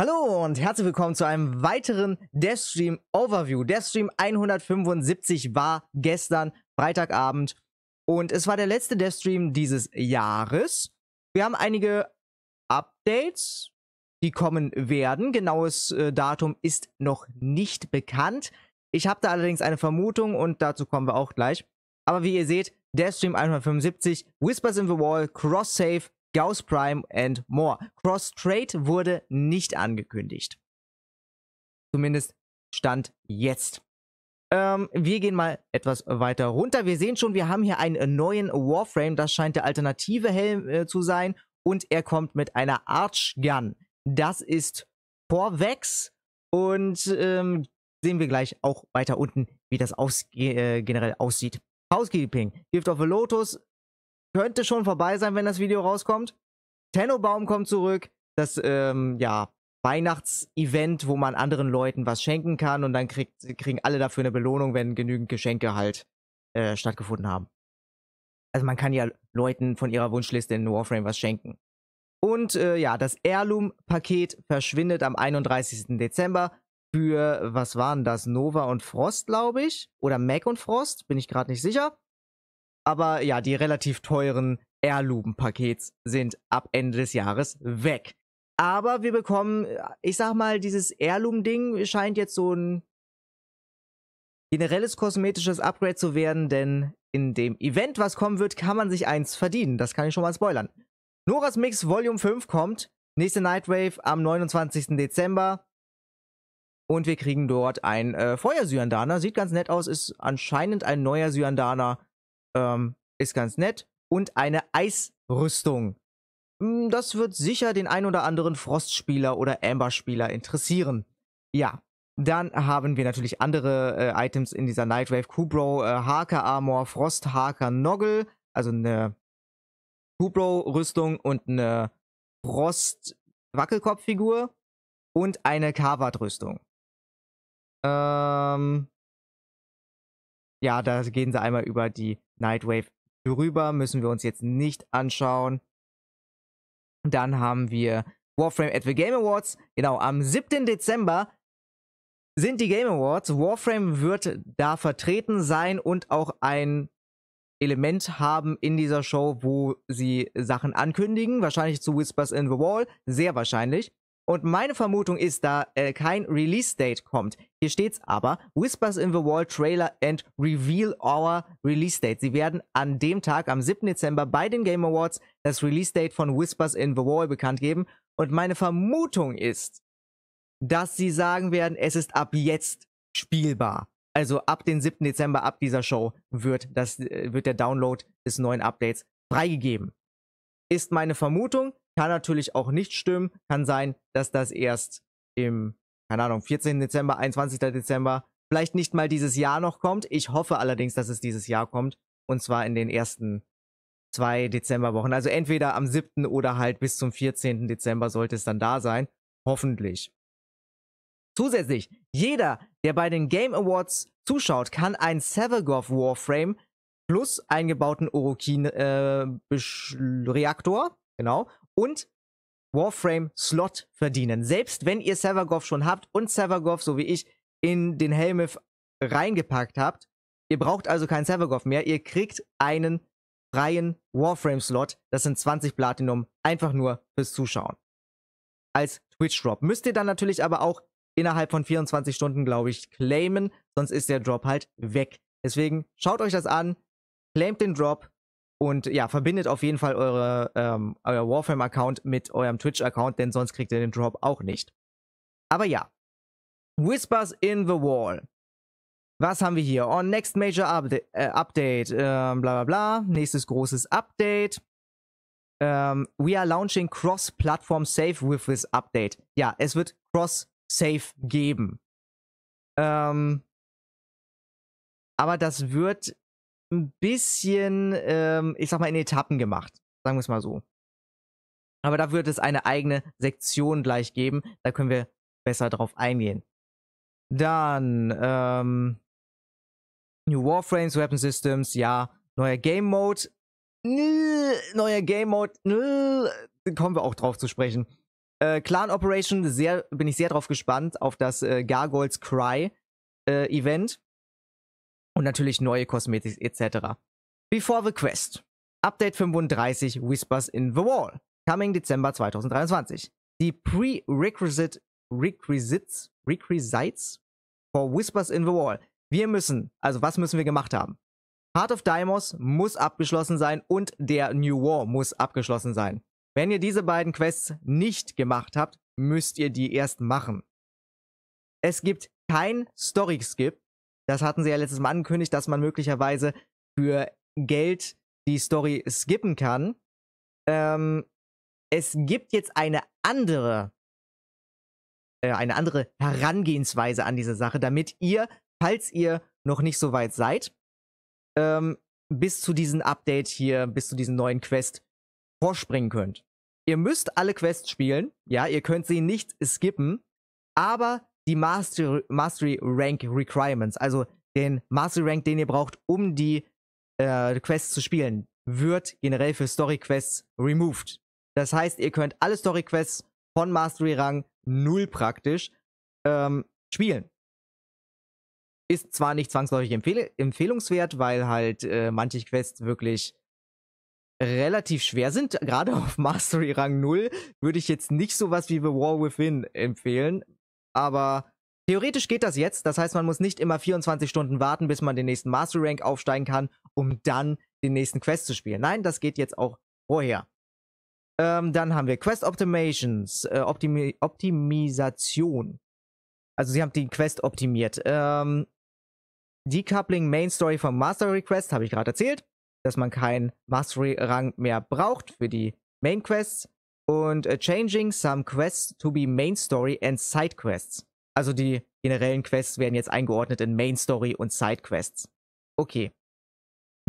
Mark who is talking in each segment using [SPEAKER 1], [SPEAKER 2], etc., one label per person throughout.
[SPEAKER 1] Hallo und herzlich willkommen zu einem weiteren Deathstream Overview. Deathstream 175 war gestern Freitagabend und es war der letzte Deathstream dieses Jahres. Wir haben einige Updates, die kommen werden. Genaues äh, Datum ist noch nicht bekannt. Ich habe da allerdings eine Vermutung und dazu kommen wir auch gleich. Aber wie ihr seht, Deathstream 175, Whispers in the Wall, Cross-Save, Gauss Prime and more. Cross-Trade wurde nicht angekündigt. Zumindest Stand jetzt. Ähm, wir gehen mal etwas weiter runter. Wir sehen schon, wir haben hier einen neuen Warframe. Das scheint der alternative Helm äh, zu sein. Und er kommt mit einer Arch Gun. Das ist Vorwex. Und ähm, sehen wir gleich auch weiter unten, wie das aus äh, generell aussieht. Housekeeping. Gift of a Lotus könnte schon vorbei sein, wenn das Video rauskommt. Tennobaum kommt zurück. Das, ähm, ja, Weihnachtsevent, wo man anderen Leuten was schenken kann und dann kriegt, kriegen alle dafür eine Belohnung, wenn genügend Geschenke halt äh, stattgefunden haben. Also man kann ja Leuten von ihrer Wunschliste in Warframe was schenken. Und äh, ja, das Heirloom-Paket verschwindet am 31. Dezember für, was waren das, Nova und Frost, glaube ich. Oder Mac und Frost, bin ich gerade nicht sicher. Aber ja, die relativ teuren Heirloom-Pakets sind ab Ende des Jahres weg. Aber wir bekommen, äh, ich sag mal, dieses Heirloom-Ding scheint jetzt so ein generelles kosmetisches Upgrade zu werden, denn in dem Event, was kommen wird, kann man sich eins verdienen. Das kann ich schon mal spoilern. Noras Mix Volume 5 kommt. Nächste Nightwave am 29. Dezember. Und wir kriegen dort ein äh, Feuersyandaner. Sieht ganz nett aus, ist anscheinend ein neuer Syandana. Ähm, ist ganz nett. Und eine Eisrüstung. Hm, das wird sicher den ein oder anderen Frostspieler oder Amber-Spieler interessieren. Ja, dann haben wir natürlich andere äh, Items in dieser Nightwave. Kubro, äh, Harker Armor, Frost Harker Noggle, also eine Kubro Rüstung und eine Frost Wackelkopffigur und eine Kavat Rüstung. Ähm ja, da gehen sie einmal über die Nightwave drüber, müssen wir uns jetzt nicht anschauen. Dann haben wir Warframe at the Game Awards. Genau, am 7. Dezember sind die Game Awards. Warframe wird da vertreten sein und auch ein Element haben in dieser Show, wo sie Sachen ankündigen. Wahrscheinlich zu Whispers in the Wall, sehr wahrscheinlich. Und meine Vermutung ist, da äh, kein Release-Date kommt. Hier steht's aber, Whispers in the Wall Trailer and Reveal Our Release-Date. Sie werden an dem Tag, am 7. Dezember, bei den Game Awards das Release-Date von Whispers in the Wall bekannt geben. Und meine Vermutung ist, dass sie sagen werden, es ist ab jetzt spielbar. Also ab dem 7. Dezember, ab dieser Show, wird, das, äh, wird der Download des neuen Updates freigegeben. Ist meine Vermutung. Kann natürlich auch nicht stimmen. Kann sein, dass das erst im, keine Ahnung, 14. Dezember, 21. Dezember, vielleicht nicht mal dieses Jahr noch kommt. Ich hoffe allerdings, dass es dieses Jahr kommt. Und zwar in den ersten zwei Dezemberwochen. Also entweder am 7. oder halt bis zum 14. Dezember sollte es dann da sein. Hoffentlich. Zusätzlich, jeder, der bei den Game Awards zuschaut, kann einen Sevagov Warframe plus eingebauten Orokin-Reaktor, äh, genau, und Warframe Slot verdienen. Selbst wenn ihr Severgoth schon habt und Severgoth, so wie ich, in den Helmuth reingepackt habt, ihr braucht also keinen Severgoth mehr, ihr kriegt einen freien Warframe Slot. Das sind 20 Platinum, einfach nur fürs Zuschauen. Als Twitch Drop. Müsst ihr dann natürlich aber auch innerhalb von 24 Stunden, glaube ich, claimen, sonst ist der Drop halt weg. Deswegen schaut euch das an, claimt den Drop, und ja, verbindet auf jeden Fall eure, ähm, euer Warframe-Account mit eurem Twitch-Account, denn sonst kriegt ihr den Drop auch nicht. Aber ja. Whispers in the Wall. Was haben wir hier? On oh, next major update, äh, update äh, bla bla bla. Nächstes großes Update. Ähm, we are launching cross-platform safe with this update. Ja, es wird cross-safe geben. Ähm, aber das wird ein bisschen, ähm, ich sag mal, in Etappen gemacht. Sagen wir es mal so. Aber da wird es eine eigene Sektion gleich geben. Da können wir besser drauf eingehen. Dann, ähm, New Warframes, Weapon Systems, ja. Neuer Game Mode. Nö, neuer Game Mode. Nö, kommen wir auch drauf zu sprechen. Äh, Clan Operation, sehr, bin ich sehr drauf gespannt auf das äh, Gargoyles Cry äh, Event und natürlich neue Kosmetik etc. Before the Quest. Update 35 Whispers in the Wall. Coming Dezember 2023. Die Prerequisite Requisites, Requisites for Whispers in the Wall. Wir müssen, also was müssen wir gemacht haben? Heart of Deimos muss abgeschlossen sein und der New War muss abgeschlossen sein. Wenn ihr diese beiden Quests nicht gemacht habt, müsst ihr die erst machen. Es gibt kein Story-Skip das hatten sie ja letztes Mal angekündigt, dass man möglicherweise für Geld die Story skippen kann. Ähm, es gibt jetzt eine andere, äh, eine andere Herangehensweise an diese Sache, damit ihr, falls ihr noch nicht so weit seid, ähm, bis zu diesem Update hier, bis zu diesem neuen Quest vorspringen könnt. Ihr müsst alle Quests spielen, ja, ihr könnt sie nicht skippen, aber die Mastery, Mastery Rank Requirements, also den Mastery Rank, den ihr braucht, um die äh, Quests zu spielen, wird generell für Story Quests removed. Das heißt, ihr könnt alle Story Quests von Mastery Rang 0 praktisch ähm, spielen. Ist zwar nicht zwangsläufig empfehl empfehlungswert, weil halt äh, manche Quests wirklich relativ schwer sind. Gerade auf Mastery Rang 0 würde ich jetzt nicht sowas wie The War Within empfehlen aber theoretisch geht das jetzt. Das heißt, man muss nicht immer 24 Stunden warten, bis man den nächsten Master Rank aufsteigen kann, um dann den nächsten Quest zu spielen. Nein, das geht jetzt auch vorher. Ähm, dann haben wir Quest Optimations, äh, Optimi Optimisation. Also sie haben die Quest optimiert. Ähm, Decoupling Main Story vom Master Request habe ich gerade erzählt, dass man keinen Mastery Rang mehr braucht für die Main Quests und uh, Changing some quests to be Main Story and Side Quests. Also die generellen Quests werden jetzt eingeordnet in Main Story und Side Quests. Okay.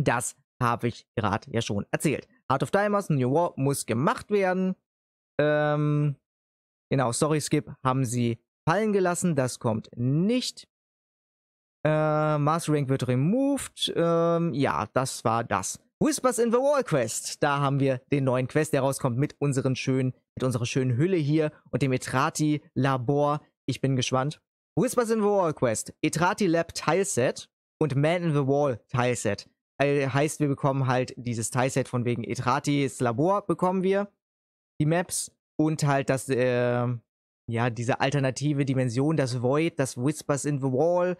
[SPEAKER 1] Das habe ich gerade ja schon erzählt. Heart of Diamonds, New War muss gemacht werden. Ähm, genau, Story Skip haben sie fallen gelassen. Das kommt nicht. Äh, Master Rank wird removed. Ähm, ja, das war das. Whispers in the Wall Quest. Da haben wir den neuen Quest, der rauskommt mit unseren schönen, mit unserer schönen Hülle hier und dem Etrati Labor. Ich bin gespannt. Whispers in the Wall Quest, Etrati Lab Tileset und Man in the Wall Tileset. Äh, heißt, wir bekommen halt dieses Tileset von wegen Etratis Labor bekommen wir, die Maps und halt das, äh, ja, diese alternative Dimension, das Void, das Whispers in the Wall,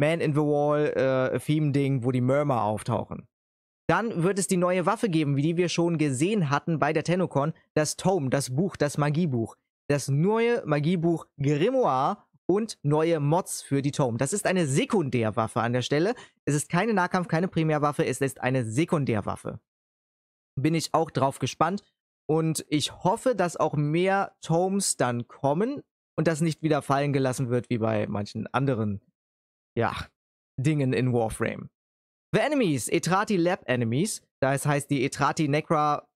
[SPEAKER 1] Man in the Wall äh, Theme-Ding, wo die Mörmer auftauchen. Dann wird es die neue Waffe geben, wie die wir schon gesehen hatten bei der Tenocon, das Tome, das Buch, das Magiebuch. Das neue Magiebuch Grimoire und neue Mods für die Tome. Das ist eine Sekundärwaffe an der Stelle. Es ist keine Nahkampf, keine Primärwaffe, es ist eine Sekundärwaffe. Bin ich auch drauf gespannt und ich hoffe, dass auch mehr Tomes dann kommen und das nicht wieder fallen gelassen wird wie bei manchen anderen ja, Dingen in Warframe. The Enemies, Etrati Lab Enemies. Das heißt die Etrati Necra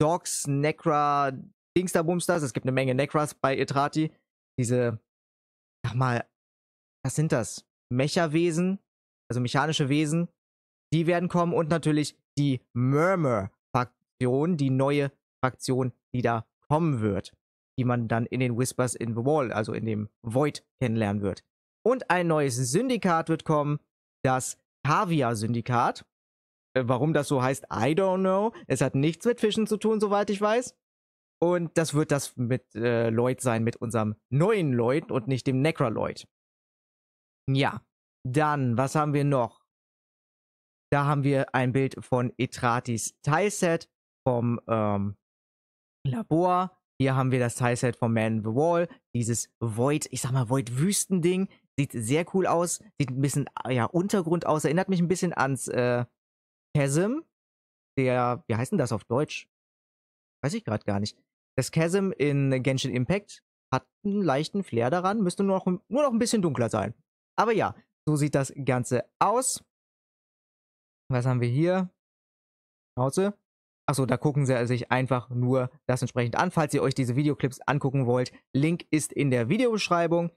[SPEAKER 1] Dogs, Necra Dingsterbumsters. Es gibt eine Menge Necras bei Etrati. Diese, sag mal, was sind das? Mecha-Wesen, also mechanische Wesen. Die werden kommen und natürlich die Murmur-Fraktion, die neue Fraktion, die da kommen wird. Die man dann in den Whispers in the Wall, also in dem Void, kennenlernen wird. Und ein neues Syndikat wird kommen, das Kaviar-Syndikat. Äh, warum das so heißt, I don't know. Es hat nichts mit Fischen zu tun, soweit ich weiß. Und das wird das mit äh, Lloyd sein, mit unserem neuen Lloyd und nicht dem Necra-Lloyd. Ja, dann, was haben wir noch? Da haben wir ein Bild von Etratis Tileset vom ähm, Labor. Hier haben wir das Tileset vom Man in the Wall. Dieses Void, ich sag mal Void-Wüstending. Sieht sehr cool aus, sieht ein bisschen äh, ja, Untergrund aus, erinnert mich ein bisschen ans äh, Chasm. Der, wie heißt denn das auf Deutsch? Weiß ich gerade gar nicht. Das Chasm in Genshin Impact hat einen leichten Flair daran, müsste nur noch, nur noch ein bisschen dunkler sein. Aber ja, so sieht das Ganze aus. Was haben wir hier? Schnauze. Achso, da gucken Sie sich einfach nur das entsprechend an, falls ihr euch diese Videoclips angucken wollt. Link ist in der Videobeschreibung.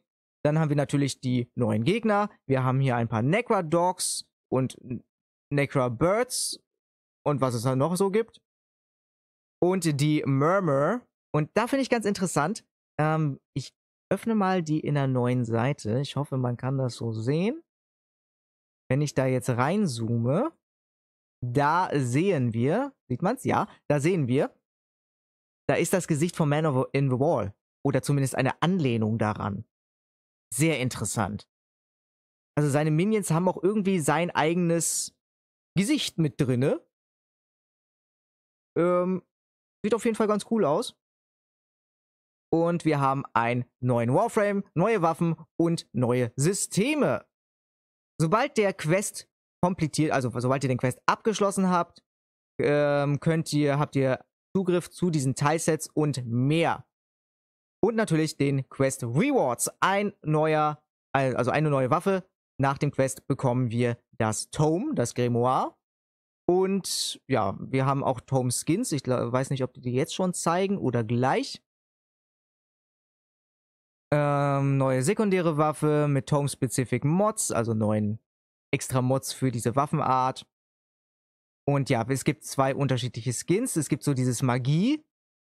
[SPEAKER 1] Dann haben wir natürlich die neuen Gegner. Wir haben hier ein paar Necra Dogs und Necra Birds und was es da halt noch so gibt. Und die Murmur. Und da finde ich ganz interessant. Ähm, ich öffne mal die in der neuen Seite. Ich hoffe, man kann das so sehen. Wenn ich da jetzt reinzoome, da sehen wir, sieht man es? Ja, da sehen wir, da ist das Gesicht von Man in the Wall. Oder zumindest eine Anlehnung daran sehr interessant. Also seine Minions haben auch irgendwie sein eigenes Gesicht mit drinne. Ähm, sieht auf jeden Fall ganz cool aus. Und wir haben einen neuen Warframe, neue Waffen und neue Systeme. Sobald der Quest komplettiert, also sobald ihr den Quest abgeschlossen habt, ähm, könnt ihr, habt ihr Zugriff zu diesen Teilsets und mehr. Und natürlich den Quest Rewards. Ein neuer, also eine neue Waffe. Nach dem Quest bekommen wir das Tome, das Grimoire. Und ja, wir haben auch Tome Skins. Ich weiß nicht, ob die die jetzt schon zeigen oder gleich. Ähm, neue sekundäre Waffe mit Tome-Specific Mods, also neuen extra Mods für diese Waffenart. Und ja, es gibt zwei unterschiedliche Skins. Es gibt so dieses Magie-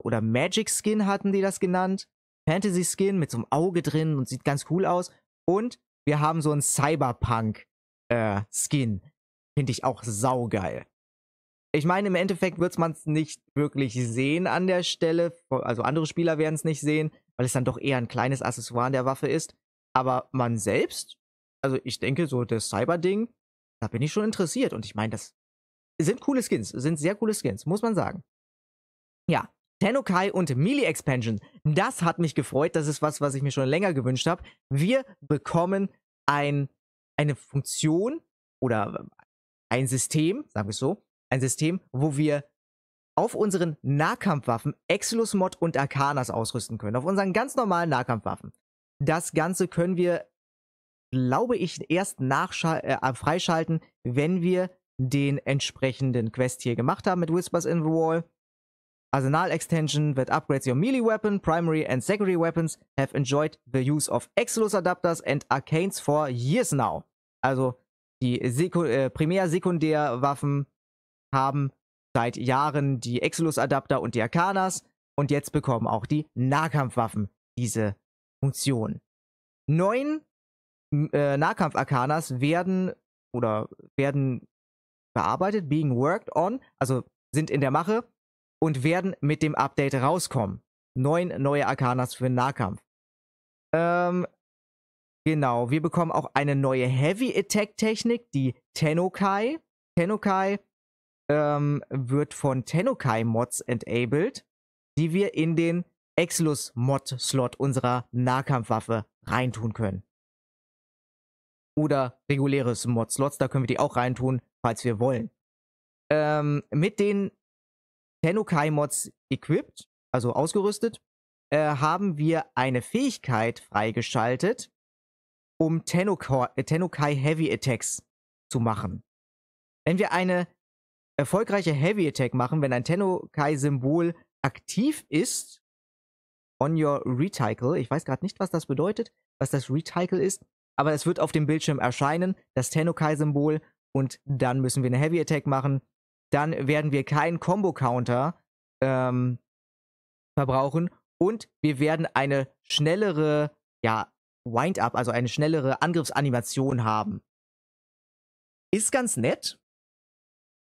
[SPEAKER 1] oder Magic-Skin hatten die das genannt. Fantasy-Skin mit so einem Auge drin und sieht ganz cool aus. Und wir haben so einen Cyberpunk-Skin. Äh, Finde ich auch saugeil. Ich meine, im Endeffekt wird man es nicht wirklich sehen an der Stelle. Also andere Spieler werden es nicht sehen, weil es dann doch eher ein kleines Accessoire an der Waffe ist. Aber man selbst, also ich denke, so das Cyber-Ding, da bin ich schon interessiert. Und ich meine, das sind coole Skins, sind sehr coole Skins, muss man sagen. Ja, Tenokai und Melee Expansion. Das hat mich gefreut. Das ist was, was ich mir schon länger gewünscht habe. Wir bekommen ein, eine Funktion oder ein System, sagen wir es so, ein System, wo wir auf unseren Nahkampfwaffen Exilus Mod und Arcanas ausrüsten können. Auf unseren ganz normalen Nahkampfwaffen. Das Ganze können wir, glaube ich, erst äh, freischalten, wenn wir den entsprechenden Quest hier gemacht haben mit Whispers in the Wall. Arsenal extension that upgrades your melee weapon, primary and secondary weapons have enjoyed the use of Exodus Adapters and Arcanes for years now. Also die Seku äh, Primär-Sekundärwaffen haben seit Jahren die exodus Adapter und die Arcanas und jetzt bekommen auch die Nahkampfwaffen diese Funktion. Neun äh, Nahkampf-Arcanas werden oder werden bearbeitet, being worked on, also sind in der Mache und werden mit dem Update rauskommen. Neun neue Arcanas für den Nahkampf. Ähm, genau, wir bekommen auch eine neue Heavy Attack Technik, die Tenokai. Tenokai ähm, wird von Tenokai Mods enabled, die wir in den Exlus Mod Slot unserer Nahkampfwaffe reintun können. Oder reguläres Mod Slots, da können wir die auch reintun, falls wir wollen. Ähm, mit den Tenukai Mods equipped, also ausgerüstet, äh, haben wir eine Fähigkeit freigeschaltet, um Tenukai, äh, Heavy Attacks zu machen. Wenn wir eine erfolgreiche Heavy Attack machen, wenn ein Tenukai-Symbol aktiv ist, on your Recycle, ich weiß gerade nicht, was das bedeutet, was das Recycle ist, aber es wird auf dem Bildschirm erscheinen, das Tenukai-Symbol, und dann müssen wir eine Heavy Attack machen dann werden wir keinen Combo-Counter ähm, verbrauchen und wir werden eine schnellere, ja, Wind-Up, also eine schnellere Angriffsanimation haben. Ist ganz nett.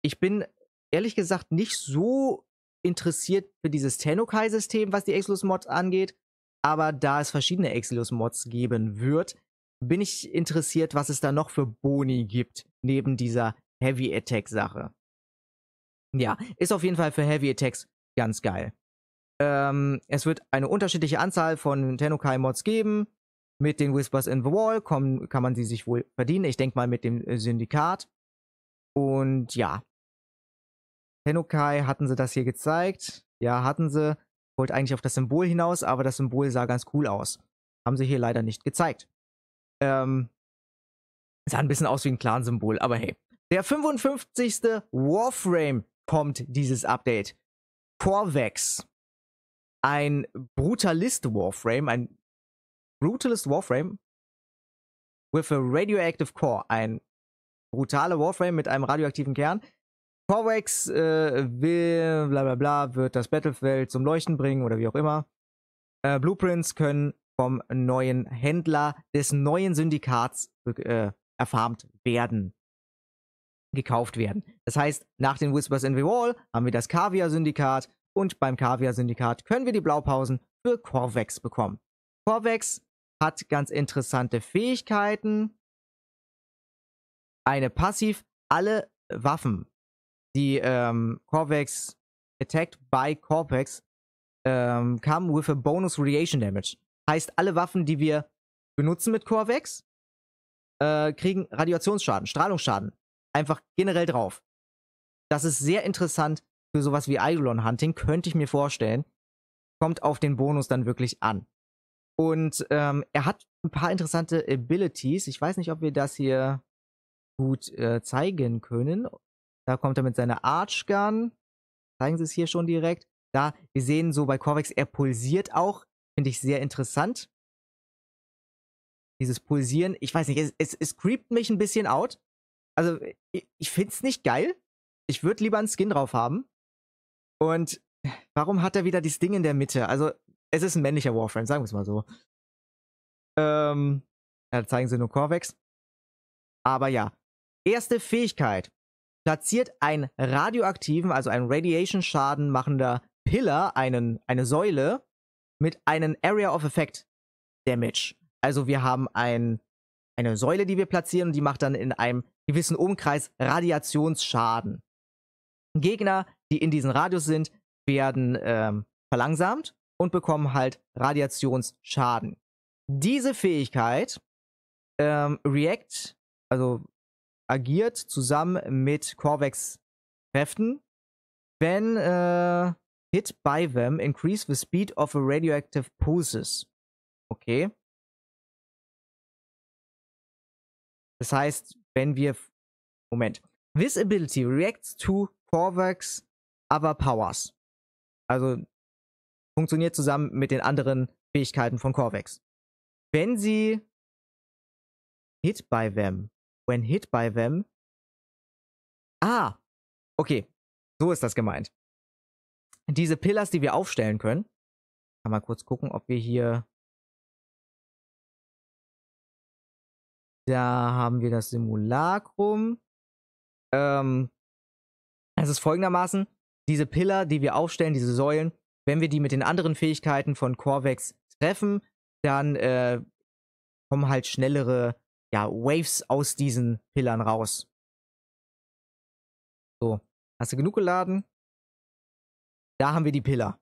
[SPEAKER 1] Ich bin ehrlich gesagt nicht so interessiert für dieses Tenokai-System, was die Exilus-Mods angeht, aber da es verschiedene Exilus-Mods geben wird, bin ich interessiert, was es da noch für Boni gibt, neben dieser Heavy Attack-Sache. Ja, ist auf jeden Fall für Heavy Attacks ganz geil. Ähm, es wird eine unterschiedliche Anzahl von Tenokai Mods geben. Mit den Whispers in the Wall kommen, kann man sie sich wohl verdienen. Ich denke mal mit dem äh, Syndikat. Und ja. Tenokai, hatten sie das hier gezeigt? Ja, hatten sie. Wollte eigentlich auf das Symbol hinaus, aber das Symbol sah ganz cool aus. Haben sie hier leider nicht gezeigt. Ähm, sah ein bisschen aus wie ein Clan-Symbol, aber hey. Der 55. Warframe kommt dieses Update. Corvex, ein Brutalist Warframe, ein Brutalist Warframe with a radioactive core, ein brutaler Warframe mit einem radioaktiven Kern. Corvex äh, will, bla bla bla, wird das Battlefield zum Leuchten bringen oder wie auch immer. Äh, Blueprints können vom neuen Händler des neuen Syndikats äh, erfarmt werden gekauft werden. Das heißt, nach den Whispers in the Wall haben wir das Kaviar-Syndikat und beim Kaviar-Syndikat können wir die Blaupausen für Corvex bekommen. Corvex hat ganz interessante Fähigkeiten. Eine Passiv, alle Waffen, die ähm, Corvex attacked by Corvex ähm, come with a bonus radiation damage. Heißt, alle Waffen, die wir benutzen mit Corvex, äh, kriegen Radiationsschaden, Strahlungsschaden einfach generell drauf. Das ist sehr interessant für sowas wie Eidolon Hunting, könnte ich mir vorstellen. Kommt auf den Bonus dann wirklich an. Und ähm, er hat ein paar interessante Abilities. Ich weiß nicht, ob wir das hier gut äh, zeigen können. Da kommt er mit seiner Arch Gun. Zeigen sie es hier schon direkt. Da, wir sehen so bei Corvex, er pulsiert auch. Finde ich sehr interessant. Dieses Pulsieren, ich weiß nicht, es, es, es creept mich ein bisschen out also ich, äh, ich find's nicht geil. Ich würde lieber einen Skin drauf haben. Und äh, warum hat er wieder dieses Ding in der Mitte? Also, es ist ein männlicher Warframe, sagen wir es mal so. Ähm, ja, da zeigen sie nur Corvex. Aber ja. Erste Fähigkeit. Platziert einen radioaktiven, also einen Radiation-Schaden machender Pillar, einen, eine Säule, mit einem Area of Effect Damage. Also wir haben ein eine Säule, die wir platzieren und die macht dann in einem gewissen Umkreis Radiationsschaden. Gegner, die in diesem Radius sind, werden ähm, verlangsamt und bekommen halt Radiationsschaden. Diese Fähigkeit ähm, React, also agiert zusammen mit Corvex Kräften, wenn äh, hit by them increase the speed of a radioactive
[SPEAKER 2] pulses. Okay.
[SPEAKER 1] Das heißt, wenn wir. Moment. This ability reacts to Corvax's other powers. Also funktioniert zusammen mit den anderen Fähigkeiten von Corvax. Wenn sie hit
[SPEAKER 2] by them, when hit by them. Ah, okay, so ist das gemeint. Diese Pillars, die wir aufstellen können, kann mal kurz gucken, ob wir hier Da
[SPEAKER 1] haben wir das Simulacrum. Ähm, es ist folgendermaßen, diese Pillar, die wir aufstellen, diese Säulen, wenn wir die mit den anderen Fähigkeiten von Corvex treffen, dann äh, kommen halt schnellere ja, Waves aus diesen Pillern raus. So, hast du genug geladen? Da haben wir die Pillar.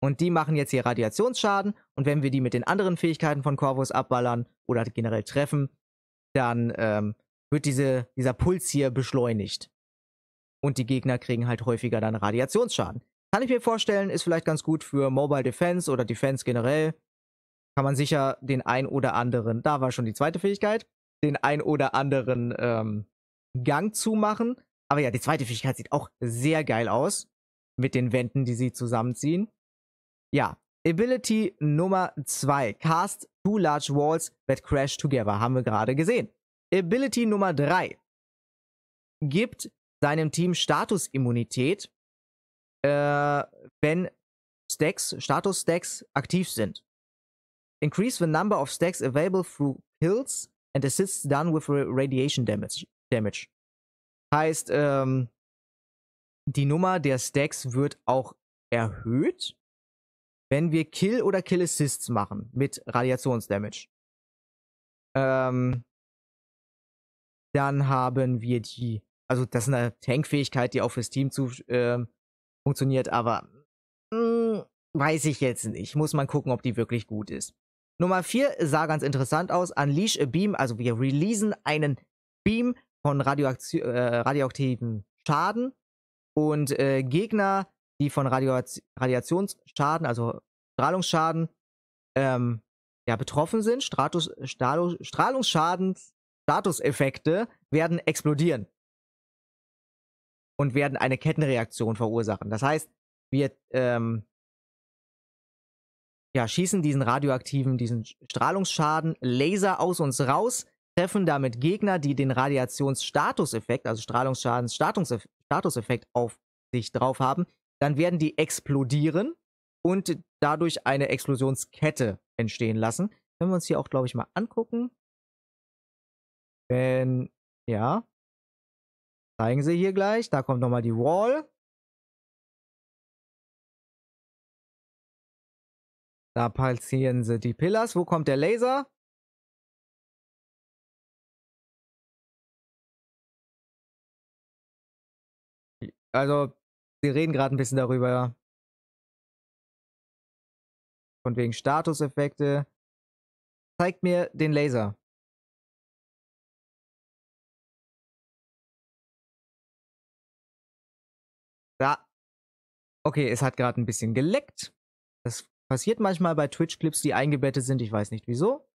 [SPEAKER 1] Und die machen jetzt hier Radiationsschaden. Und wenn wir die mit den anderen Fähigkeiten von Corvus abballern oder generell treffen, dann ähm, wird diese, dieser Puls hier beschleunigt. Und die Gegner kriegen halt häufiger dann Radiationsschaden. Kann ich mir vorstellen, ist vielleicht ganz gut für Mobile Defense oder Defense generell. Kann man sicher den ein oder anderen, da war schon die zweite Fähigkeit, den ein oder anderen ähm, Gang zumachen. Aber ja, die zweite Fähigkeit sieht auch sehr geil aus. Mit den Wänden, die sie zusammenziehen. Ja, Ability Nummer 2, Cast Two Large Walls That Crash Together, haben wir gerade gesehen. Ability Nummer 3 gibt seinem Team Statusimmunität, äh, wenn Stacks, Status-Stacks aktiv sind. Increase the number of stacks available through kills and assists done with radiation damage. damage. Heißt, ähm, die Nummer der Stacks wird auch erhöht, wenn wir Kill oder Kill Assists machen mit Radiationsdamage. Ähm, dann haben wir die, also das ist eine Tankfähigkeit, die auch fürs Team zu, äh, funktioniert, aber mh, hm, weiß ich jetzt nicht. Muss man gucken, ob die wirklich gut ist. Nummer 4 sah ganz interessant aus. Unleash a Beam, also wir releasen einen Beam von radioaktiv, äh, radioaktiven Schaden und äh, Gegner die von Radiaz Radiationsschaden, also Strahlungsschaden, ähm, ja, betroffen sind. Stratus, Stalo, Strahlungsschaden, Statuseffekte werden explodieren und werden eine Kettenreaktion verursachen. Das heißt, wir ähm, ja, schießen diesen radioaktiven, diesen Strahlungsschaden Laser aus uns raus, treffen damit Gegner, die den Radiationsstatuseffekt, also Strahlungsschadensstatuseffekt auf sich drauf haben dann werden die explodieren und dadurch eine Explosionskette entstehen lassen. Können wir uns hier auch, glaube ich, mal angucken. Wenn, ja, zeigen sie hier gleich. Da kommt nochmal die Wall.
[SPEAKER 2] Da palzieren sie die Pillars. Wo kommt der Laser? Also, Sie reden gerade ein bisschen darüber. Von wegen Statuseffekte. Zeigt mir den Laser.
[SPEAKER 1] Da. Okay, es hat gerade ein bisschen geleckt. Das passiert manchmal bei Twitch-Clips, die eingebettet sind. Ich weiß nicht wieso.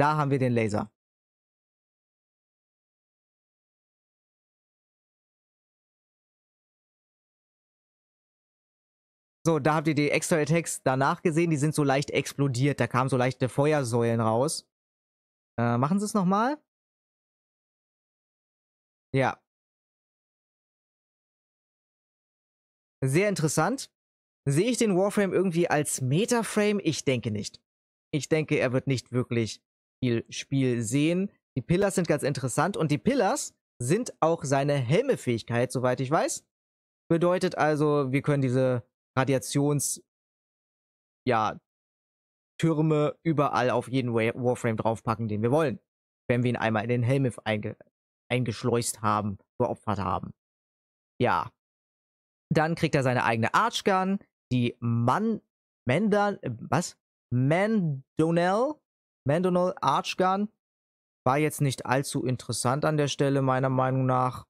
[SPEAKER 1] Da haben wir den Laser. So, da habt ihr die Extra Attacks danach gesehen, die sind so leicht explodiert, da kamen so leichte Feuersäulen raus. Äh, machen sie es
[SPEAKER 2] nochmal? Ja.
[SPEAKER 1] Sehr interessant. Sehe ich den Warframe irgendwie als Metaframe? Ich denke nicht. Ich denke, er wird nicht wirklich viel Spiel sehen. Die Pillars sind ganz interessant und die Pillars sind auch seine Helmefähigkeit, soweit ich weiß. Bedeutet also, wir können diese Radiations, ja, Türme überall auf jeden Warframe draufpacken, den wir wollen. Wenn wir ihn einmal in den Helmif einge eingeschleust haben, geopfert haben. Ja. Dann kriegt er seine eigene Archgun, die Man Mandan, äh, was? Mandonell? Mandonell Archgun. War jetzt nicht allzu interessant an der Stelle, meiner Meinung nach.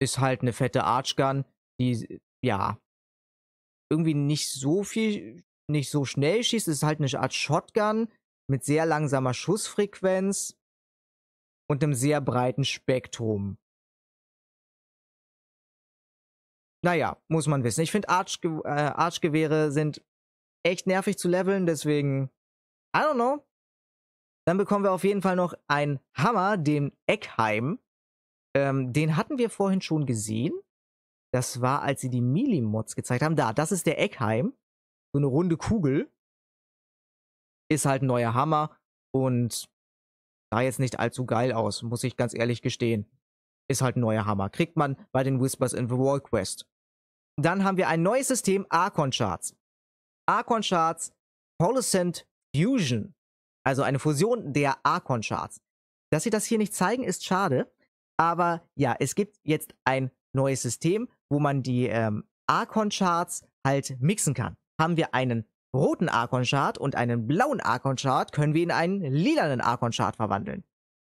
[SPEAKER 1] Ist halt eine fette Archgun, die ja, irgendwie nicht so viel, nicht so schnell schießt. Es ist halt eine Art Shotgun mit sehr langsamer Schussfrequenz und einem sehr breiten Spektrum. Naja, muss man wissen. Ich finde Archge äh, Archgewehre sind echt nervig zu leveln, deswegen, I don't know. Dann bekommen wir auf jeden Fall noch einen Hammer, den Eckheim. Ähm, den hatten wir vorhin schon gesehen. Das war, als sie die Mili-Mods gezeigt haben. Da, das ist der Eckheim. So eine runde Kugel. Ist halt ein neuer Hammer und sah jetzt nicht allzu geil aus, muss ich ganz ehrlich gestehen. Ist halt ein neuer Hammer. Kriegt man bei den Whispers in the Wall Quest. Dann haben wir ein neues System, Archon Charts. Archon Charts Polyscent Fusion. Also eine Fusion der Archon Charts. Dass sie das hier nicht zeigen, ist schade. Aber ja, es gibt jetzt ein neues System, wo man die ähm, Archon-Charts halt mixen kann. Haben wir einen roten Archon-Chart und einen blauen Archon-Chart, können wir in einen lilanen Archon-Chart verwandeln.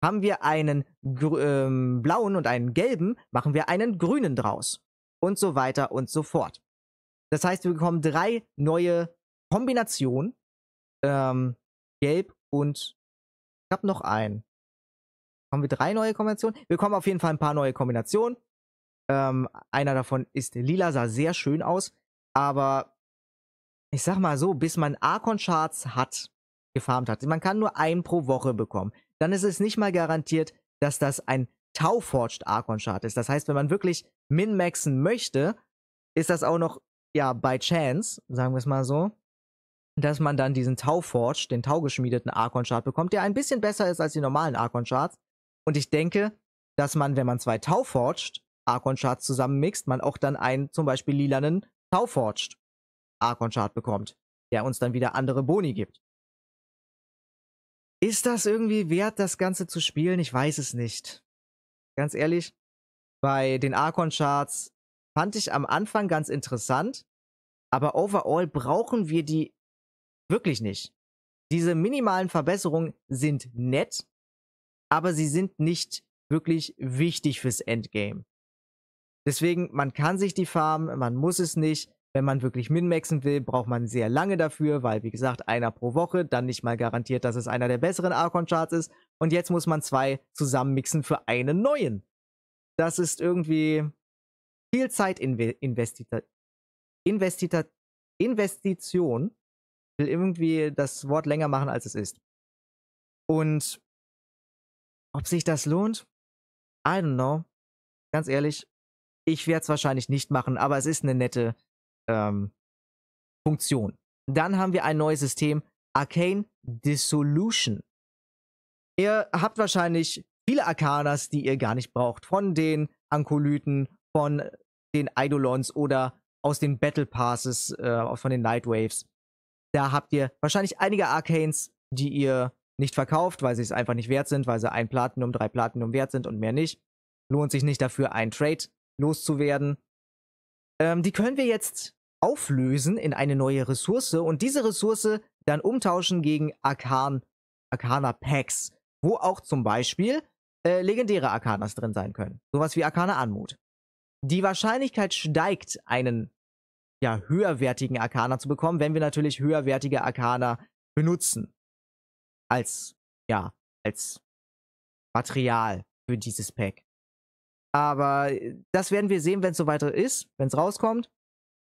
[SPEAKER 1] Haben wir einen ähm, blauen und einen gelben, machen wir einen grünen draus. Und so weiter und so fort. Das heißt, wir bekommen drei neue Kombinationen. Ähm, gelb und ich habe noch einen. Haben wir drei neue Kombinationen? Wir bekommen auf jeden Fall ein paar neue Kombinationen. Ähm, einer davon ist lila, sah sehr schön aus, aber ich sag mal so, bis man Archon-Charts hat, gefarmt hat. Man kann nur einen pro Woche bekommen. Dann ist es nicht mal garantiert, dass das ein Tauforged Archon-Chart ist. Das heißt, wenn man wirklich min-maxen möchte, ist das auch noch, ja, by chance, sagen wir es mal so, dass man dann diesen Tauforged, den taugeschmiedeten Archon-Chart bekommt, der ein bisschen besser ist als die normalen Archon-Charts. Und ich denke, dass man, wenn man zwei Tauforged Archon Shards zusammenmixt, man auch dann einen zum Beispiel lilanen Tauforged Archon Shard bekommt, der uns dann wieder andere Boni gibt. Ist das irgendwie wert, das Ganze zu spielen? Ich weiß es nicht. Ganz ehrlich, bei den Archon Shards fand ich am Anfang ganz interessant, aber overall brauchen wir die wirklich nicht. Diese minimalen Verbesserungen sind nett, aber sie sind nicht wirklich wichtig fürs Endgame. Deswegen, man kann sich die farmen, man muss es nicht. Wenn man wirklich minmaxen will, braucht man sehr lange dafür, weil wie gesagt, einer pro Woche, dann nicht mal garantiert, dass es einer der besseren Archon-Charts ist. Und jetzt muss man zwei zusammenmixen für einen neuen. Das ist irgendwie viel Zeit investita Investition. Ich will irgendwie das Wort länger machen, als es ist. Und ob sich das lohnt? I don't know. Ganz ehrlich, ich werde es wahrscheinlich nicht machen, aber es ist eine nette ähm, Funktion. Dann haben wir ein neues System, Arcane Dissolution. Ihr habt wahrscheinlich viele Arcanas, die ihr gar nicht braucht. Von den Ankolyten, von den Eidolons oder aus den Battle Passes, äh, von den Nightwaves. Da habt ihr wahrscheinlich einige Arcanes, die ihr nicht verkauft, weil sie es einfach nicht wert sind, weil sie ein Platinum, drei Platinum wert sind und mehr nicht. Lohnt sich nicht dafür, ein Trade loszuwerden. Ähm, die können wir jetzt auflösen in eine neue Ressource und diese Ressource dann umtauschen gegen Arkan, Arcana Packs, wo auch zum Beispiel äh, legendäre Arcanas drin sein können. Sowas wie Arcana Anmut. Die Wahrscheinlichkeit steigt, einen ja, höherwertigen Arcana zu bekommen, wenn wir natürlich höherwertige Arcana benutzen. Als, ja, als Material für dieses Pack. Aber äh, das werden wir sehen, wenn es so weiter ist, wenn es rauskommt.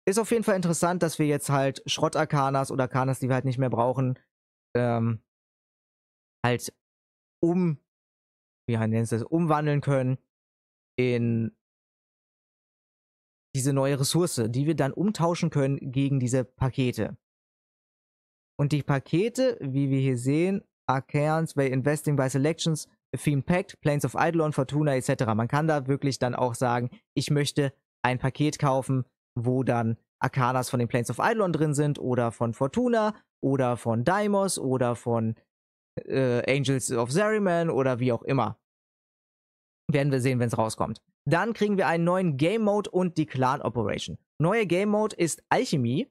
[SPEAKER 1] Ist auf jeden Fall interessant, dass wir jetzt halt Schrott-Arcanas oder Arcanas, die wir halt nicht mehr brauchen, ähm, halt um, wie heißt das, umwandeln können in diese neue Ressource, die wir dann umtauschen können gegen diese Pakete. Und die Pakete, wie wir hier sehen, are by investing by selections Theme Packed, Planes of Eidolon, Fortuna etc. Man kann da wirklich dann auch sagen, ich möchte ein Paket kaufen, wo dann Arcanas von den Planes of Eidolon drin sind oder von Fortuna oder von Daimos oder von äh, Angels of Zeriman oder wie auch immer. Werden wir sehen, wenn es rauskommt. Dann kriegen wir einen neuen Game Mode und die Clan Operation. Neue Game Mode ist Alchemie.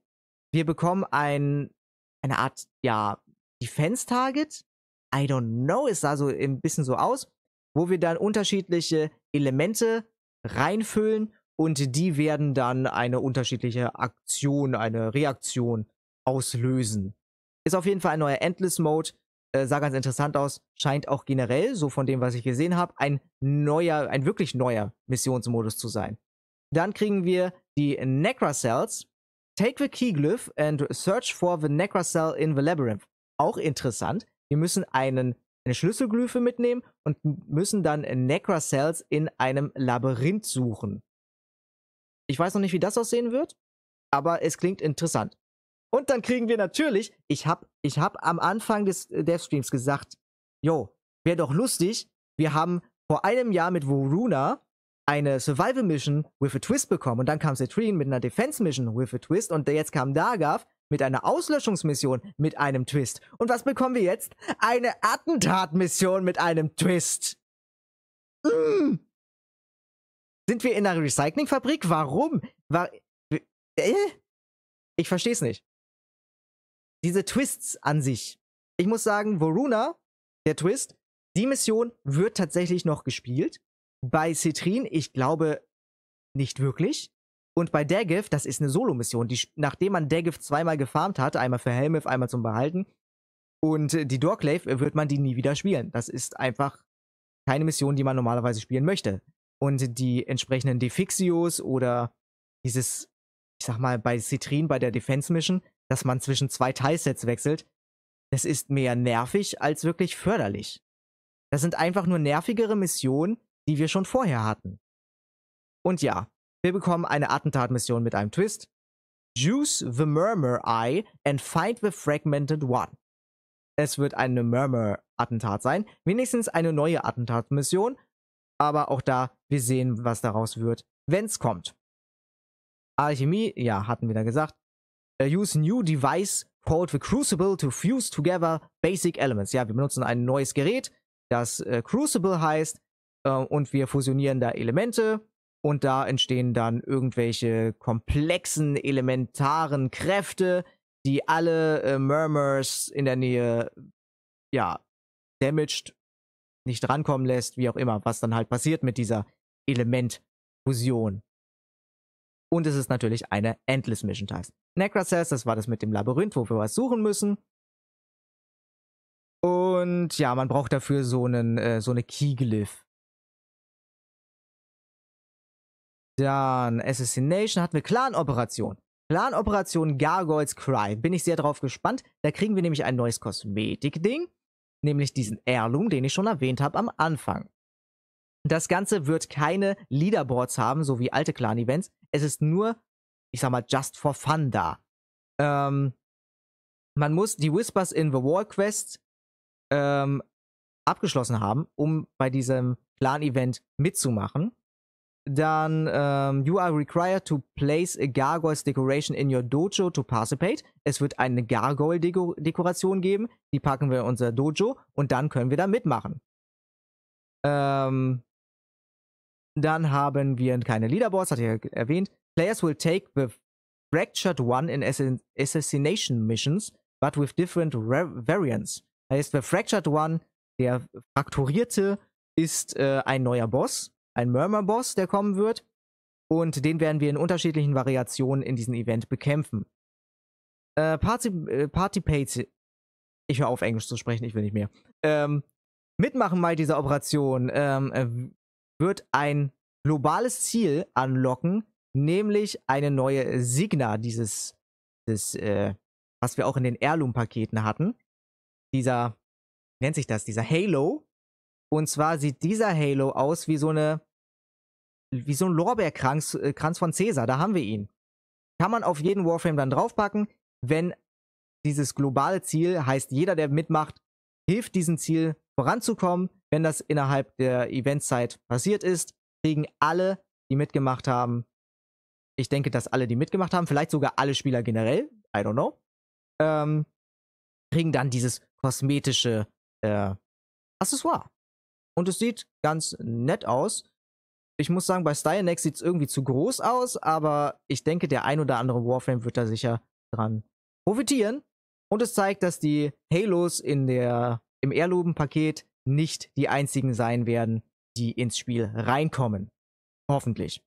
[SPEAKER 1] Wir bekommen ein, eine Art, ja, Defense Target, I don't know, es sah so ein bisschen so aus, wo wir dann unterschiedliche Elemente reinfüllen und die werden dann eine unterschiedliche Aktion, eine Reaktion auslösen. Ist auf jeden Fall ein neuer Endless Mode, äh, sah ganz interessant aus, scheint auch generell, so von dem, was ich gesehen habe, ein neuer, ein wirklich neuer Missionsmodus zu sein. Dann kriegen wir die Necra Cells. Take the Key Glyph and search for the Necra Cell in the Labyrinth. Auch interessant wir müssen einen, eine Schlüsselglyphe mitnehmen und müssen dann Necrocells in einem Labyrinth suchen. Ich weiß noch nicht, wie das aussehen wird, aber es klingt interessant. Und dann kriegen wir natürlich, ich habe ich hab am Anfang des äh, Devstreams gesagt, yo, wäre doch lustig, wir haben vor einem Jahr mit Voruna eine Survival Mission with a Twist bekommen und dann kam Citrine mit einer Defense Mission with a Twist und jetzt kam Dargav mit einer Auslöschungsmission mit einem Twist. Und was bekommen wir jetzt? Eine Attentatmission mit einem Twist. Mm. Sind wir in einer Recyclingfabrik? Warum? War äh? Ich verstehe es nicht. Diese Twists an sich. Ich muss sagen, Voruna, der Twist, die Mission wird tatsächlich noch gespielt. Bei Citrin, ich glaube, nicht wirklich. Und bei Dagiv, das ist eine Solo-Mission, die, nachdem man Dagiv zweimal gefarmt hat, einmal für Helmith, einmal zum Behalten, und äh, die Dorklave äh, wird man die nie wieder spielen. Das ist einfach keine Mission, die man normalerweise spielen möchte. Und die entsprechenden Defixios oder dieses, ich sag mal, bei Citrin, bei der Defense Mission, dass man zwischen zwei Teilsets wechselt, das ist mehr nervig als wirklich förderlich. Das sind einfach nur nervigere Missionen, die wir schon vorher hatten. Und ja, wir bekommen eine Attentatmission mit einem Twist. Juice the Murmur Eye and find the Fragmented One. Es wird eine Murmur-Attentat sein. Wenigstens eine neue Attentatmission. Aber auch da, wir sehen, was daraus wird, wenn's kommt. Alchemie, ja, hatten wir da gesagt. Äh, use new device called the Crucible to fuse together basic elements. Ja, wir benutzen ein neues Gerät, das äh, Crucible heißt. Äh, und wir fusionieren da Elemente und da entstehen dann irgendwelche komplexen, elementaren Kräfte, die alle äh, Murmurs in der Nähe, ja, damaged, nicht rankommen lässt, wie auch immer, was dann halt passiert mit dieser Elementfusion. Und es ist natürlich eine Endless Mission Task. Necra das war das mit dem Labyrinth, wo wir was suchen müssen. Und ja, man braucht dafür so, einen, äh, so eine Keyglyph. Dann Assassination hatten wir Clan-Operation. Clan-Operation Gargoyles Cry. Bin ich sehr drauf gespannt. Da kriegen wir nämlich ein neues Kosmetik-Ding. Nämlich diesen Erlung, den ich schon erwähnt habe am Anfang. Das Ganze wird keine Leaderboards haben, so wie alte Clan-Events. Es ist nur, ich sag mal, just for fun da. Ähm, man muss die Whispers in the War Quest ähm, abgeschlossen haben, um bei diesem Clan-Event mitzumachen. Dann, ähm, you are required to place a gargoyle's decoration in your dojo to participate. Es wird eine Gargoyle-Dekoration geben. Die packen wir in unser Dojo und dann können wir da mitmachen. Ähm, dann haben wir keine Leaderboards, hatte ich ja erwähnt. Players will take the fractured one in assassination missions, but with different variants. Heißt, the fractured one, der frakturierte, ist äh, ein neuer Boss ein Murmur-Boss, der kommen wird. Und den werden wir in unterschiedlichen Variationen in diesem Event bekämpfen. Äh, Party, äh, Party Ich höre auf, Englisch zu sprechen, ich will nicht mehr. Ähm, mitmachen bei dieser Operation ähm, äh, wird ein globales Ziel anlocken, nämlich eine neue Signa, dieses, dieses äh, was wir auch in den Heirloom-Paketen hatten. Dieser, nennt sich das, dieser Halo, und zwar sieht dieser Halo aus wie so eine, wie so ein Lorbeerkranz äh, Kranz von Caesar. Da haben wir ihn. Kann man auf jeden Warframe dann draufpacken, wenn dieses globale Ziel heißt, jeder, der mitmacht, hilft diesem Ziel voranzukommen. Wenn das innerhalb der Eventzeit passiert ist, kriegen alle, die mitgemacht haben, ich denke, dass alle, die mitgemacht haben, vielleicht sogar alle Spieler generell, I don't know, ähm, kriegen dann dieses kosmetische äh, Accessoire. Und es sieht ganz nett aus. Ich muss sagen, bei Styanex sieht es irgendwie zu groß aus, aber ich denke, der ein oder andere Warframe wird da sicher dran profitieren. Und es zeigt, dass die Halos in der, im erloben paket nicht die einzigen sein werden, die ins Spiel reinkommen. Hoffentlich.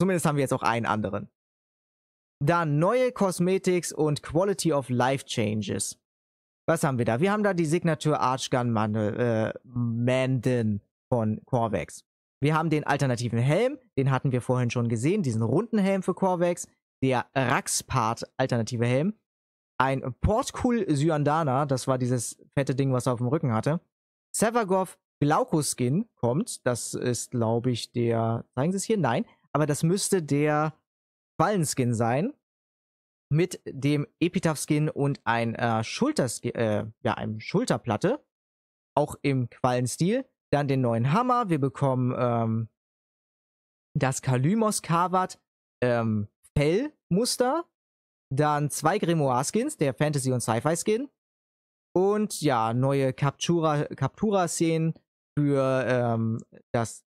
[SPEAKER 1] Zumindest haben wir jetzt auch einen anderen. Dann neue Cosmetics und Quality of Life Changes was haben wir da? Wir haben da die Signature Archgun Man äh, Mandin von Corvex. Wir haben den alternativen Helm, den hatten wir vorhin schon gesehen, diesen runden Helm für Corvex, der Raxpart alternative Helm, ein Portkul Syandana, das war dieses fette Ding, was er auf dem Rücken hatte. Sevagov Skin kommt, das ist glaube ich der, zeigen Sie es hier? Nein, aber das müsste der Fallen Skin sein, mit dem Epitaph-Skin und ein, äh, Schulters äh, ja, einem Schulterplatte, auch im Quallenstil. Dann den neuen Hammer, wir bekommen ähm, das Kalymos Kavat ähm, Fell-Muster, dann zwei Grimoire-Skins, der Fantasy- und Sci-Fi-Skin und ja, neue Captura-Szenen Captura für ähm, das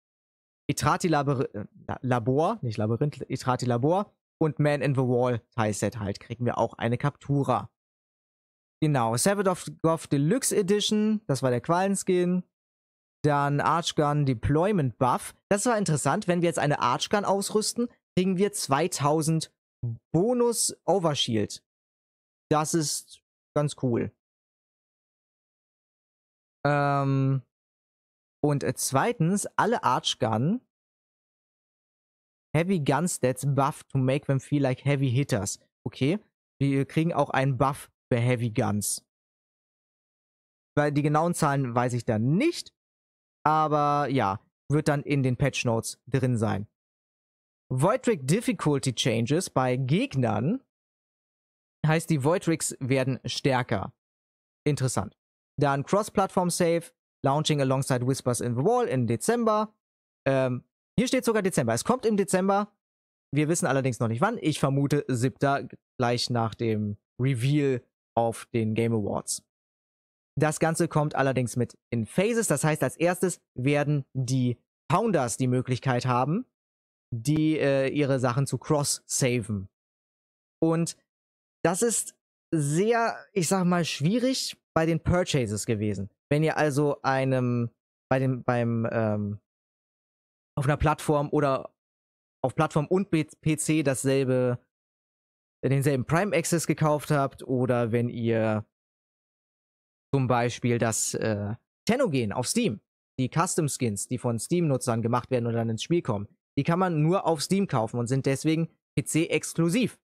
[SPEAKER 1] itrati labor äh, Labor, nicht Labyrinth, itrati labor und Man in the Wall Teilset halt kriegen wir auch eine Captura. Genau, Savage of Goth Deluxe Edition, das war der Quallen-Skin. Dann Archgun Deployment Buff. Das war interessant, wenn wir jetzt eine Archgun ausrüsten, kriegen wir 2000 Bonus Overshield.
[SPEAKER 2] Das ist ganz cool. Ähm,
[SPEAKER 1] und äh, zweitens, alle Archgun Heavy Gun Stats Buff to make them feel like heavy hitters. Okay, Wir äh, kriegen auch einen Buff für Heavy Guns. Weil die genauen Zahlen weiß ich dann nicht. Aber ja, wird dann in den Patch Notes drin sein. Voidrick Difficulty Changes bei Gegnern heißt, die Voidricks werden stärker. Interessant. Dann Cross-Platform-Save, Launching alongside Whispers in the Wall in Dezember. Ähm, hier steht sogar Dezember. Es kommt im Dezember. Wir wissen allerdings noch nicht wann. Ich vermute 7. gleich nach dem Reveal auf den Game Awards. Das Ganze kommt allerdings mit in Phases. Das heißt, als erstes werden die Founders die Möglichkeit haben, die äh, ihre Sachen zu cross-saven. Und das ist sehr, ich sag mal, schwierig bei den Purchases gewesen. Wenn ihr also einem, bei dem, beim, ähm, auf einer Plattform oder auf Plattform und PC dasselbe, äh, denselben Prime Access gekauft habt oder wenn ihr zum Beispiel das äh, Tenogen auf Steam, die Custom Skins, die von Steam-Nutzern gemacht werden und dann ins Spiel kommen, die kann man nur auf Steam kaufen und sind deswegen PC-exklusiv.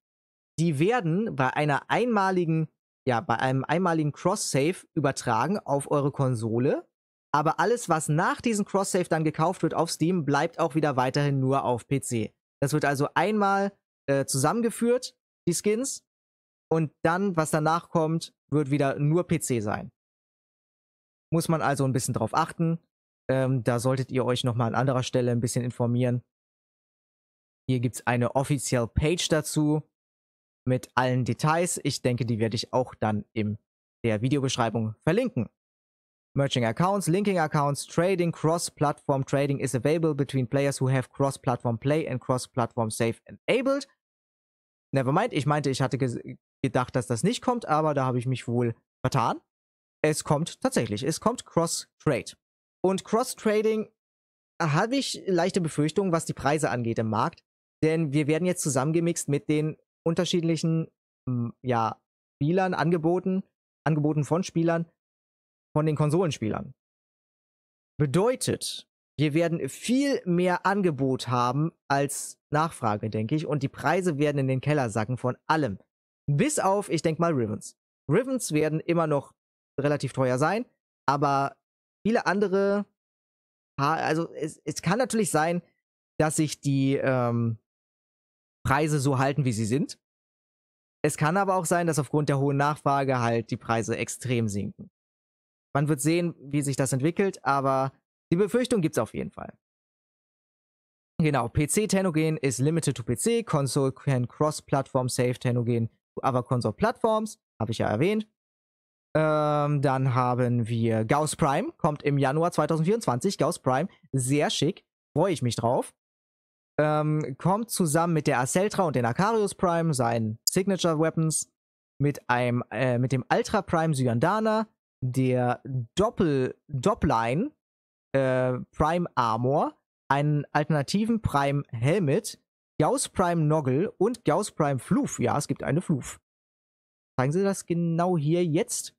[SPEAKER 1] Die werden bei einer einmaligen, ja, bei einem einmaligen Cross-Save übertragen auf eure Konsole aber alles, was nach diesem Cross-Save dann gekauft wird auf Steam, bleibt auch wieder weiterhin nur auf PC. Das wird also einmal äh, zusammengeführt, die Skins, und dann, was danach kommt, wird wieder nur PC sein. Muss man also ein bisschen drauf achten. Ähm, da solltet ihr euch nochmal an anderer Stelle ein bisschen informieren. Hier gibt es eine offizielle Page dazu mit allen Details. Ich denke, die werde ich auch dann in der Videobeschreibung verlinken. Merging accounts, linking accounts, trading, cross-platform trading is available between players who have cross-platform play and cross-platform Safe enabled. Never mind, ich meinte, ich hatte gedacht, dass das nicht kommt, aber da habe ich mich wohl vertan. Es kommt tatsächlich, es kommt Cross-Trade. Und Cross-Trading äh, habe ich leichte Befürchtungen, was die Preise angeht im Markt, denn wir werden jetzt zusammengemixt mit den unterschiedlichen ja, Spielern, Angeboten, Angeboten von Spielern von den Konsolenspielern. Bedeutet, wir werden viel mehr Angebot haben als Nachfrage, denke ich. Und die Preise werden in den Keller sacken von allem. Bis auf, ich denke mal, Rivens. Rivens werden immer noch relativ teuer sein, aber viele andere. Also es, es kann natürlich sein, dass sich die ähm, Preise so halten, wie sie sind. Es kann aber auch sein, dass aufgrund der hohen Nachfrage halt die Preise extrem sinken. Man wird sehen, wie sich das entwickelt, aber die Befürchtung gibt es auf jeden Fall. Genau, PC Tenogen ist limited to PC, Console can cross-platform save Tenogen to other console platforms, habe ich ja erwähnt. Ähm, dann haben wir Gauss Prime, kommt im Januar 2024, Gauss Prime, sehr schick, freue ich mich drauf. Ähm, kommt zusammen mit der Aceltra und den Arcarius Prime, seinen Signature Weapons, mit, einem, äh, mit dem Ultra Prime Syandana, der Doppel Doppline äh, Prime Armor, einen alternativen Prime Helmet, Gauss Prime Noggle und Gauss Prime Fluf. Ja, es gibt eine Fluf. Zeigen Sie das genau hier jetzt.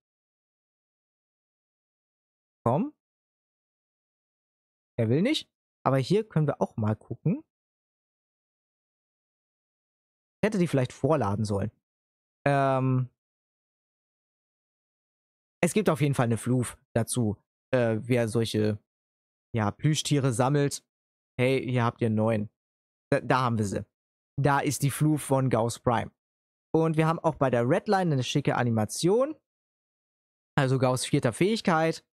[SPEAKER 1] Komm.
[SPEAKER 2] Er will nicht. Aber hier können wir auch mal gucken. Ich hätte die vielleicht vorladen sollen. Ähm,
[SPEAKER 1] es gibt auf jeden Fall eine Fluf dazu, äh, wer solche ja, Plüschtiere sammelt. Hey, hier habt ihr neun. Da, da haben wir sie. Da ist die Fluf von Gauss Prime. Und wir haben auch bei der Redline eine schicke Animation. Also Gauss vierter Fähigkeit.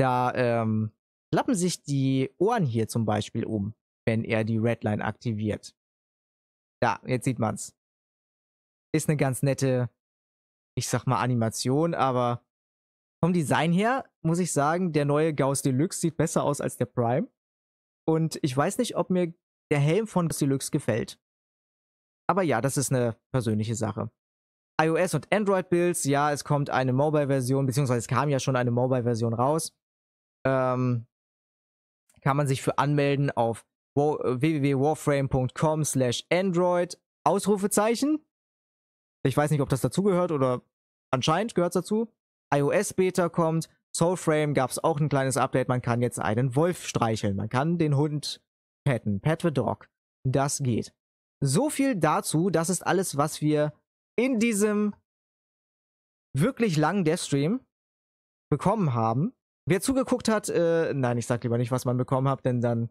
[SPEAKER 1] Da ähm, klappen sich die Ohren hier zum Beispiel um, wenn er die Redline aktiviert. Da, jetzt sieht man's. Ist eine ganz nette, ich sag mal, Animation, aber vom Design her muss ich sagen, der neue Gauss Deluxe sieht besser aus als der Prime. Und ich weiß nicht, ob mir der Helm von Gauss Deluxe gefällt. Aber ja, das ist eine persönliche Sache. iOS und Android Builds, ja, es kommt eine Mobile-Version, beziehungsweise es kam ja schon eine Mobile-Version raus. Ähm, kann man sich für anmelden auf äh, www.warframe.com slash Android Ausrufezeichen. Ich weiß nicht, ob das dazugehört oder anscheinend gehört es dazu iOS-Beta kommt. Soulframe gab es auch ein kleines Update. Man kann jetzt einen Wolf streicheln. Man kann den Hund petten. Pet the Dog. Das geht. So viel dazu. Das ist alles, was wir in diesem wirklich langen Deathstream bekommen haben. Wer zugeguckt hat, äh, nein, ich sag lieber nicht, was man bekommen hat, denn dann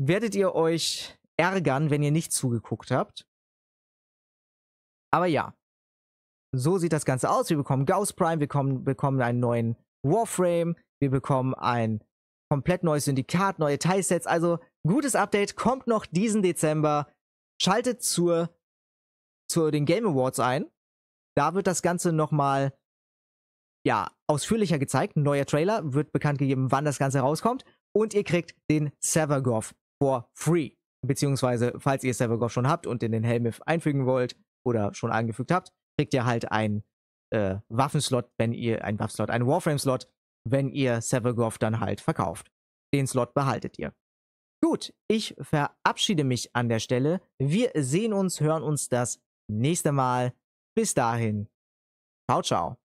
[SPEAKER 1] werdet ihr euch ärgern, wenn ihr nicht zugeguckt habt. Aber ja, so sieht das Ganze aus. Wir bekommen Gauss Prime, wir kommen, bekommen einen neuen Warframe, wir bekommen ein komplett neues Syndikat, neue Teilsets. Also gutes Update kommt noch diesen Dezember. Schaltet zur, zu den Game Awards ein. Da wird das Ganze nochmal ja, ausführlicher gezeigt. Ein neuer Trailer wird bekannt gegeben, wann das Ganze rauskommt. Und ihr kriegt den Severgoth for free. Beziehungsweise, falls ihr Severgoth schon habt und in den Helm einfügen wollt oder schon angefügt habt, kriegt ihr halt ein äh, Waffenslot, wenn ihr, ein Waffenslot, einen Warframe-Slot, wenn ihr Severgov dann halt verkauft. Den Slot behaltet ihr. Gut, ich verabschiede mich an der Stelle. Wir sehen uns, hören uns das nächste Mal. Bis dahin. Ciao, ciao.